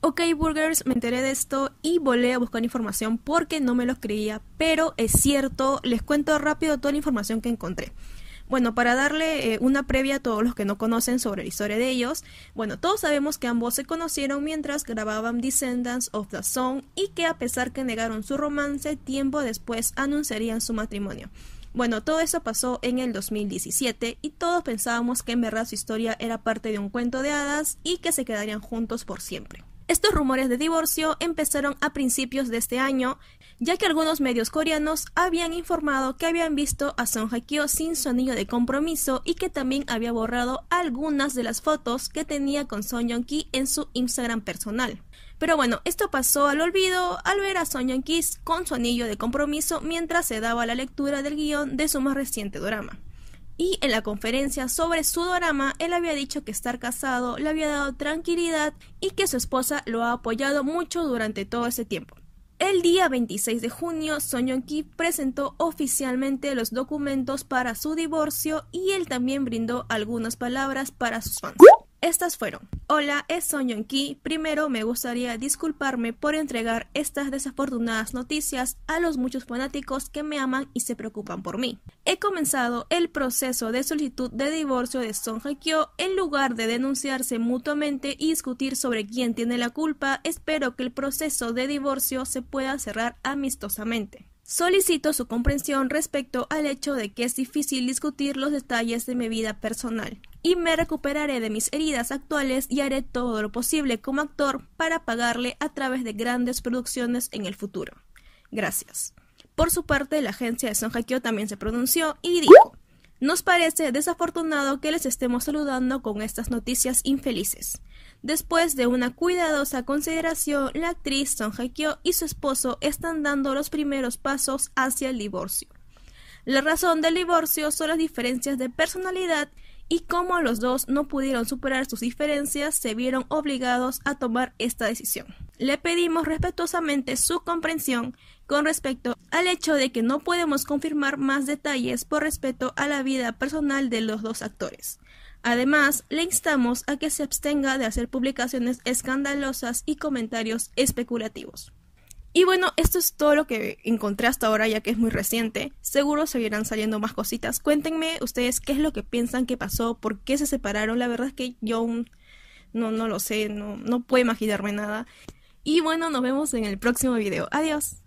Ok Burgers, me enteré de esto y volé a buscar información porque no me los creía, pero es cierto, les cuento rápido toda la información que encontré. Bueno, para darle eh, una previa a todos los que no conocen sobre la historia de ellos, bueno, todos sabemos que ambos se conocieron mientras grababan Descendants of the Song y que a pesar que negaron su romance, tiempo después anunciarían su matrimonio. Bueno, todo eso pasó en el 2017 y todos pensábamos que en verdad su historia era parte de un cuento de hadas y que se quedarían juntos por siempre. Estos rumores de divorcio empezaron a principios de este año, ya que algunos medios coreanos habían informado que habían visto a Son Ha kyo sin su anillo de compromiso y que también había borrado algunas de las fotos que tenía con Son Young-ki en su Instagram personal. Pero bueno, esto pasó al olvido al ver a Son Kiss con su anillo de compromiso mientras se daba la lectura del guión de su más reciente drama. Y en la conferencia sobre su drama, él había dicho que estar casado le había dado tranquilidad y que su esposa lo ha apoyado mucho durante todo ese tiempo. El día 26 de junio, Son Young-ki presentó oficialmente los documentos para su divorcio y él también brindó algunas palabras para sus fans. Estas fueron. Hola, es Son Yong Ki. Primero me gustaría disculparme por entregar estas desafortunadas noticias a los muchos fanáticos que me aman y se preocupan por mí. He comenzado el proceso de solicitud de divorcio de Son Hye Kyo en lugar de denunciarse mutuamente y discutir sobre quién tiene la culpa. Espero que el proceso de divorcio se pueda cerrar amistosamente. Solicito su comprensión respecto al hecho de que es difícil discutir los detalles de mi vida personal y me recuperaré de mis heridas actuales y haré todo lo posible como actor para pagarle a través de grandes producciones en el futuro. Gracias. Por su parte, la agencia de Son Hyuk-kyo también se pronunció y dijo, nos parece desafortunado que les estemos saludando con estas noticias infelices. Después de una cuidadosa consideración, la actriz Son Hyuk-kyo y su esposo están dando los primeros pasos hacia el divorcio. La razón del divorcio son las diferencias de personalidad y como los dos no pudieron superar sus diferencias, se vieron obligados a tomar esta decisión. Le pedimos respetuosamente su comprensión con respecto al hecho de que no podemos confirmar más detalles por respeto a la vida personal de los dos actores. Además, le instamos a que se abstenga de hacer publicaciones escandalosas y comentarios especulativos. Y bueno, esto es todo lo que encontré hasta ahora, ya que es muy reciente. Seguro se seguirán saliendo más cositas. Cuéntenme ustedes qué es lo que piensan que pasó, por qué se separaron. La verdad es que yo no, no lo sé, no, no puedo imaginarme nada. Y bueno, nos vemos en el próximo video. Adiós.